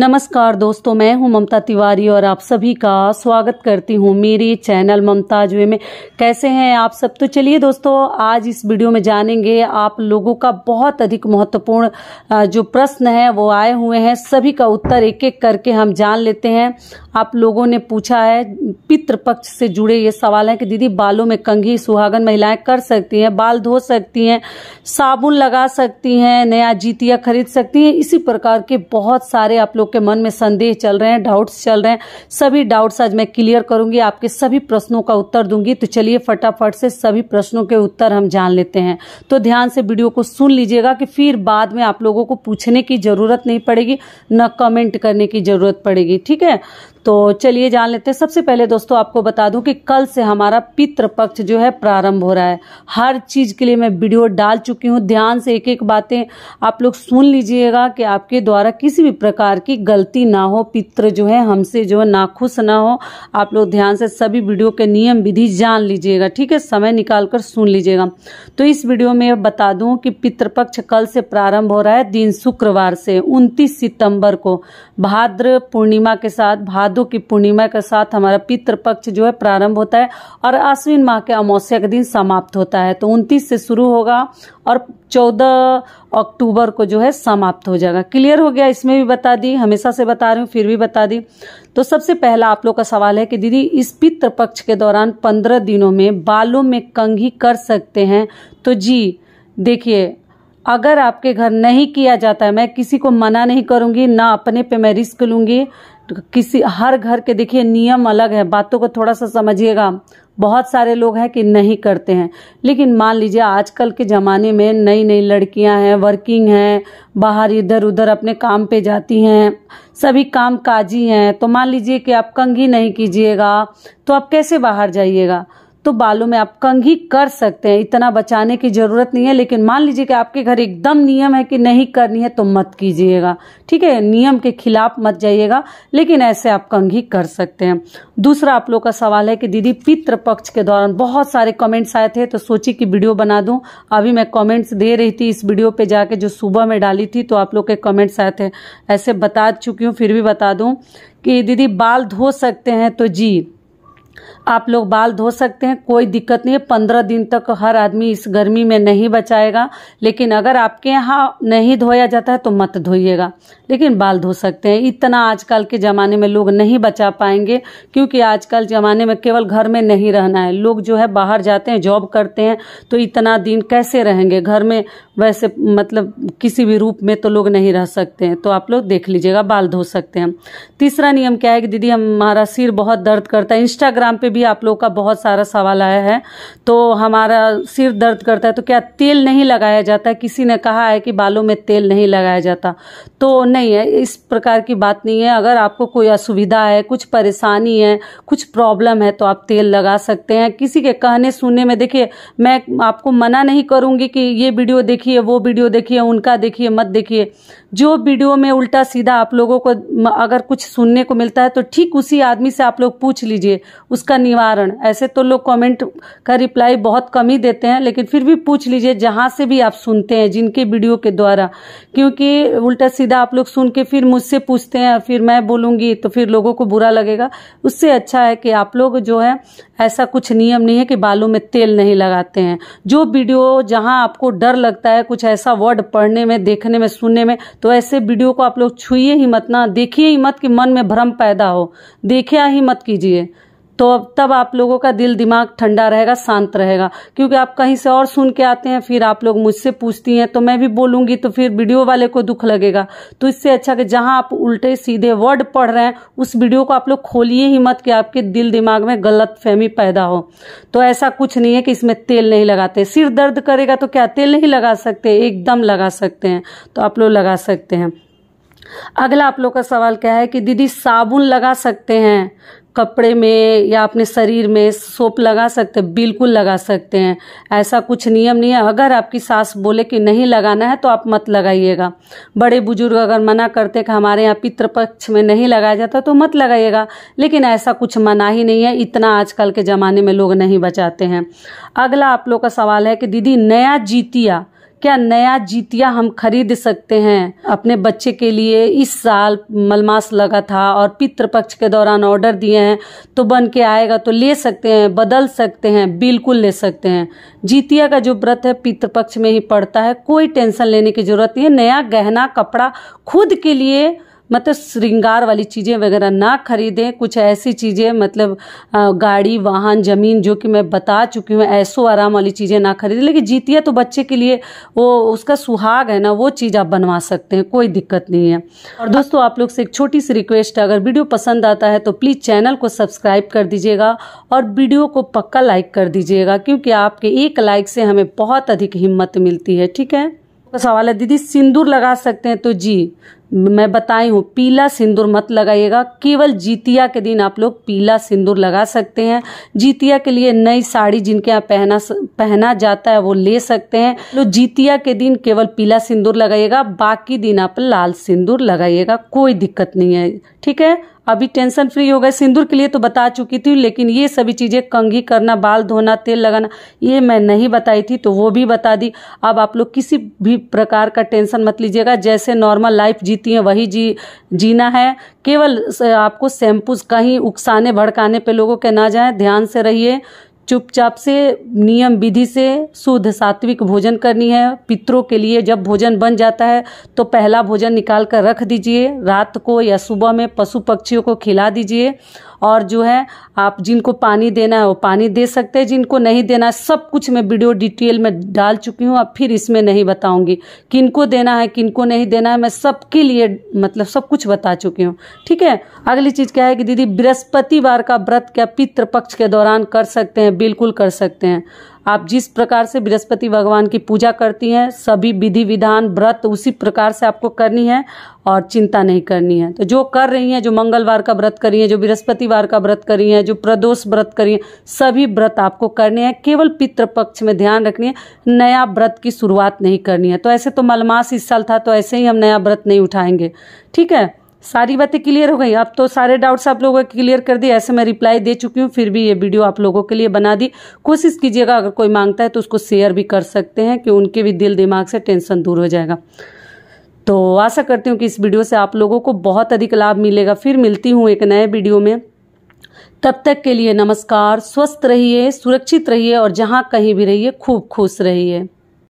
नमस्कार दोस्तों मैं हूं ममता तिवारी और आप सभी का स्वागत करती हूं मेरे चैनल ममता जुए में कैसे हैं आप सब तो चलिए दोस्तों आज इस वीडियो में जानेंगे आप लोगों का बहुत अधिक महत्वपूर्ण जो प्रश्न है वो आए हुए हैं सभी का उत्तर एक एक करके हम जान लेते हैं आप लोगों ने पूछा है पितृपक्ष से जुड़े ये सवाल है कि दीदी बालों में कंघी सुहागन महिलाएं कर सकती हैं बाल धो सकती हैं साबुन लगा सकती हैं नया जीतिया खरीद सकती हैं इसी प्रकार के बहुत सारे आप लोग लोग के मन में संदेह चल रहे हैं डाउट्स चल रहे हैं सभी डाउट्स आज मैं क्लियर करूंगी आपके सभी प्रश्नों का उत्तर दूंगी तो चलिए फटाफट से सभी प्रश्नों के उत्तर हम जान लेते हैं तो ध्यान से वीडियो को सुन लीजिएगा कि फिर बाद में आप लोगों को पूछने की जरूरत नहीं पड़ेगी न कमेंट करने की जरूरत पड़ेगी ठीक है तो चलिए जान लेते हैं सबसे पहले दोस्तों आपको बता दूं कि कल से हमारा पितृपक्ष जो है प्रारंभ हो रहा है हर चीज़ के लिए मैं वीडियो डाल चुकी हूं ध्यान से एक एक बातें आप लोग सुन लीजिएगा कि आपके द्वारा किसी भी प्रकार की गलती ना हो पित्र जो है हमसे जो है नाखुश ना हो आप लोग ध्यान से सभी वीडियो के नियम विधि जान लीजिएगा ठीक है समय निकाल कर सुन लीजिएगा तो इस वीडियो में बता दू कि पितृपक्ष कल से प्रारंभ हो रहा है दिन शुक्रवार से उनतीस सितम्बर को भाद्र पूर्णिमा के साथ भाद्र भादों की पूर्णिमा के साथ हमारा पितृ पक्ष जो है प्रारंभ होता है और अश्विन माह के अमावस्या के दिन समाप्त होता है तो उनतीस से शुरू होगा और चौदह अक्टूबर को जो है समाप्त हो जाएगा क्लियर हो गया इसमें भी बता दी हमेशा से बता रही हूँ फिर भी बता दी तो सबसे पहला आप लोग का सवाल है कि दीदी इस पितृपक्ष पक्ष के दौरान पंद्रह दिनों में बालों में कंघी कर सकते हैं तो जी देखिए अगर आपके घर नहीं किया जाता है मैं किसी को मना नहीं करूंगी ना अपने पे मैं रिस्क लूंगी किसी हर घर के देखिए नियम अलग है बातों को थोड़ा सा समझिएगा बहुत सारे लोग हैं कि नहीं करते हैं लेकिन मान लीजिए आजकल के ज़माने में नई नई लड़कियां हैं वर्किंग हैं बाहर इधर उधर अपने काम पे जाती हैं सभी काम काजी हैं तो मान लीजिए कि आप कंघी नहीं कीजिएगा तो आप कैसे बाहर जाइएगा तो बालों में आप कंघी कर सकते हैं इतना बचाने की ज़रूरत नहीं है लेकिन मान लीजिए कि आपके घर एकदम नियम है कि नहीं करनी है तो मत कीजिएगा ठीक है नियम के खिलाफ मत जाइएगा लेकिन ऐसे आप कंघी कर सकते हैं दूसरा आप लोग का सवाल है कि दीदी पित्र पक्ष के दौरान बहुत सारे कमेंट्स आए थे तो सोची कि वीडियो बना दूं अभी मैं कॉमेंट्स दे रही थी इस वीडियो पे जाके जो सुबह में डाली थी तो आप लोग के कमेंट्स आए थे ऐसे बता चुकी हूँ फिर भी बता दूं कि दीदी बाल धो सकते हैं तो जी आप लोग बाल धो सकते हैं कोई दिक्कत नहीं है पंद्रह दिन तक हर आदमी इस गर्मी में नहीं बचाएगा लेकिन अगर आपके यहाँ नहीं धोया जाता है तो मत धोइएगा लेकिन बाल धो सकते हैं इतना आजकल के ज़माने में लोग नहीं बचा पाएंगे क्योंकि आजकल ज़माने में केवल घर में नहीं रहना है लोग जो है बाहर जाते हैं जॉब करते हैं तो इतना दिन कैसे रहेंगे घर में वैसे मतलब किसी भी रूप में तो लोग नहीं रह सकते हैं तो आप लोग देख लीजिएगा बाल धो सकते हैं तीसरा नियम क्या है कि दीदी हमारा सिर बहुत दर्द करता है इंस्टाग्राम पे भी भी आप लोगों का बहुत सारा सवाल आया है तो हमारा सिर दर्द करता है तो क्या तेल नहीं लगाया जाता किसी ने कहा है कि बालों में तेल नहीं लगाया जाता तो नहीं है इस प्रकार की बात नहीं है अगर आपको कोई असुविधा है कुछ परेशानी है कुछ प्रॉब्लम है तो आप तेल लगा सकते हैं किसी के कहने सुनने में देखिए मैं आपको मना नहीं करूँगी कि ये वीडियो देखिए वो वीडियो देखिए उनका देखिए मत देखिए जो वीडियो में उल्टा सीधा आप लोगों को अगर कुछ सुनने को मिलता है तो ठीक उसी आदमी से आप लोग पूछ लीजिए उसका निवारण ऐसे तो लोग कमेंट का रिप्लाई बहुत कम ही देते हैं लेकिन फिर भी पूछ लीजिए जहाँ से भी आप सुनते हैं जिनके वीडियो के द्वारा क्योंकि उल्टा सीधा आप लोग सुन के फिर मुझसे पूछते हैं फिर मैं बोलूँगी तो फिर लोगों को बुरा लगेगा उससे अच्छा है कि आप लोग जो है ऐसा कुछ नियम नहीं है कि बालों में तेल नहीं लगाते हैं जो वीडियो जहाँ आपको डर लगता है कुछ ऐसा वर्ड पढ़ने में देखने में सुनने में तो ऐसे वीडियो को आप लोग छुइए ही मत ना देखिए ही मत कि मन में भ्रम पैदा हो देखिया ही मत कीजिए तो अब तब आप लोगों का दिल दिमाग ठंडा रहेगा शांत रहेगा क्योंकि आप कहीं से और सुन के आते हैं फिर आप लोग मुझसे पूछती हैं तो मैं भी बोलूँगी तो फिर वीडियो वाले को दुख लगेगा तो इससे अच्छा कि जहाँ आप उल्टे सीधे वर्ड पढ़ रहे हैं उस वीडियो को आप लोग खोलिए ही मत कि आपके दिल दिमाग में गलत फहमी पैदा हो तो ऐसा कुछ नहीं है कि इसमें तेल नहीं लगाते सिर दर्द करेगा तो क्या तेल नहीं लगा सकते एकदम लगा सकते हैं तो आप लोग लगा सकते हैं अगला आप लोग का सवाल क्या है कि दीदी साबुन लगा सकते हैं कपड़े में या अपने शरीर में सोप लगा सकते हैं बिल्कुल लगा सकते हैं ऐसा कुछ नियम नहीं है अगर आपकी सास बोले कि नहीं लगाना है तो आप मत लगाइएगा बड़े बुजुर्ग अगर मना करते कि हमारे यहाँ पितृपक्ष में नहीं लगाया जाता तो मत लगाइएगा लेकिन ऐसा कुछ मना ही नहीं है इतना आजकल के ज़माने में लोग नहीं बचाते हैं अगला आप लोग का सवाल है कि दीदी नया जीतिया क्या नया जीतिया हम खरीद सकते हैं अपने बच्चे के लिए इस साल मलमास लगा था और पितृपक्ष के दौरान ऑर्डर दिए हैं तो बन के आएगा तो ले सकते हैं बदल सकते हैं बिल्कुल ले सकते हैं जीतिया का जो व्रत है पितृपक्ष में ही पड़ता है कोई टेंशन लेने की जरूरत नहीं है नया गहना कपड़ा खुद के लिए मतलब श्रृंगार वाली चीज़ें वगैरह ना खरीदें कुछ ऐसी चीज़ें मतलब गाड़ी वाहन ज़मीन जो कि मैं बता चुकी हूँ ऐसो आराम वाली चीज़ें ना खरीदें लेकिन जीतिया तो बच्चे के लिए वो उसका सुहाग है ना वो चीज़ आप बनवा सकते हैं कोई दिक्कत नहीं है और दोस्तों आप लोग से एक छोटी सी रिक्वेस्ट है अगर वीडियो पसंद आता है तो प्लीज़ चैनल को सब्सक्राइब कर दीजिएगा और वीडियो को पक्का लाइक कर दीजिएगा क्योंकि आपके एक लाइक से हमें बहुत अधिक हिम्मत मिलती है ठीक है तो सवाल है दीदी सिंदूर लगा सकते हैं तो जी मैं बताई हूँ पीला सिंदूर मत लगाइएगा केवल जीतिया के दिन आप लोग पीला सिंदूर लगा सकते हैं जीतिया के लिए नई साड़ी जिनके यहाँ पहना पहना जाता है वो ले सकते हैं तो जीतिया के दिन केवल पीला सिंदूर लगाइएगा बाकी दिन आप लाल सिंदूर लगाइएगा कोई दिक्कत नहीं है ठीक है अभी टेंशन फ्री हो गए सिंदूर के लिए तो बता चुकी थी लेकिन ये सभी चीज़ें कंघी करना बाल धोना तेल लगाना ये मैं नहीं बताई थी तो वो भी बता दी अब आप लोग किसी भी प्रकार का टेंशन मत लीजिएगा जैसे नॉर्मल लाइफ जीती हैं वही जी जीना है केवल आपको शैम्पूज कहीं उकसाने भड़काने पे लोगों के ना जाए ध्यान से रहिए चुपचाप से नियम विधि से शुद्ध सात्विक भोजन करनी है पितरों के लिए जब भोजन बन जाता है तो पहला भोजन निकाल कर रख दीजिए रात को या सुबह में पशु पक्षियों को खिला दीजिए और जो है आप जिनको पानी देना है वो पानी दे सकते हैं जिनको नहीं देना है सब कुछ मैं वीडियो डिटेल में डाल चुकी हूँ अब फिर इसमें नहीं बताऊंगी किनको देना है किनको नहीं देना है मैं सबके लिए मतलब सब कुछ बता चुकी हूँ ठीक है अगली चीज़ क्या है कि दीदी बृहस्पतिवार का व्रत क्या पितृपक्ष के दौरान कर सकते हैं बिल्कुल कर सकते हैं आप जिस प्रकार से बृहस्पति भगवान की पूजा करती हैं सभी विधि विधान व्रत उसी प्रकार से आपको करनी है और चिंता नहीं करनी है तो जो कर रही हैं जो मंगलवार का व्रत करी हैं जो बृहस्पतिवार का व्रत करी हैं जो प्रदोष व्रत करी हैं सभी व्रत आपको करने हैं केवल पितृपक्ष पक्ष में ध्यान रखनी है नया व्रत की शुरुआत नहीं करनी है तो ऐसे तो मलमास इस साल था तो ऐसे ही हम नया व्रत नहीं उठाएंगे ठीक है सारी बातें क्लियर हो गई अब तो सारे डाउट्स आप लोगों को क्लियर कर दिए ऐसे मैं रिप्लाई दे चुकी हूँ फिर भी ये वीडियो आप लोगों के लिए बना दी कोशिश कीजिएगा अगर कोई मांगता है तो उसको शेयर भी कर सकते हैं कि उनके भी दिल दिमाग से टेंशन दूर हो जाएगा तो आशा करती हूँ कि इस वीडियो से आप लोगों को बहुत अधिक लाभ मिलेगा फिर मिलती हूँ एक नए वीडियो में तब तक के लिए नमस्कार स्वस्थ रहिए सुरक्षित रहिए और जहाँ कहीं भी रहिए खूब खुश रहिए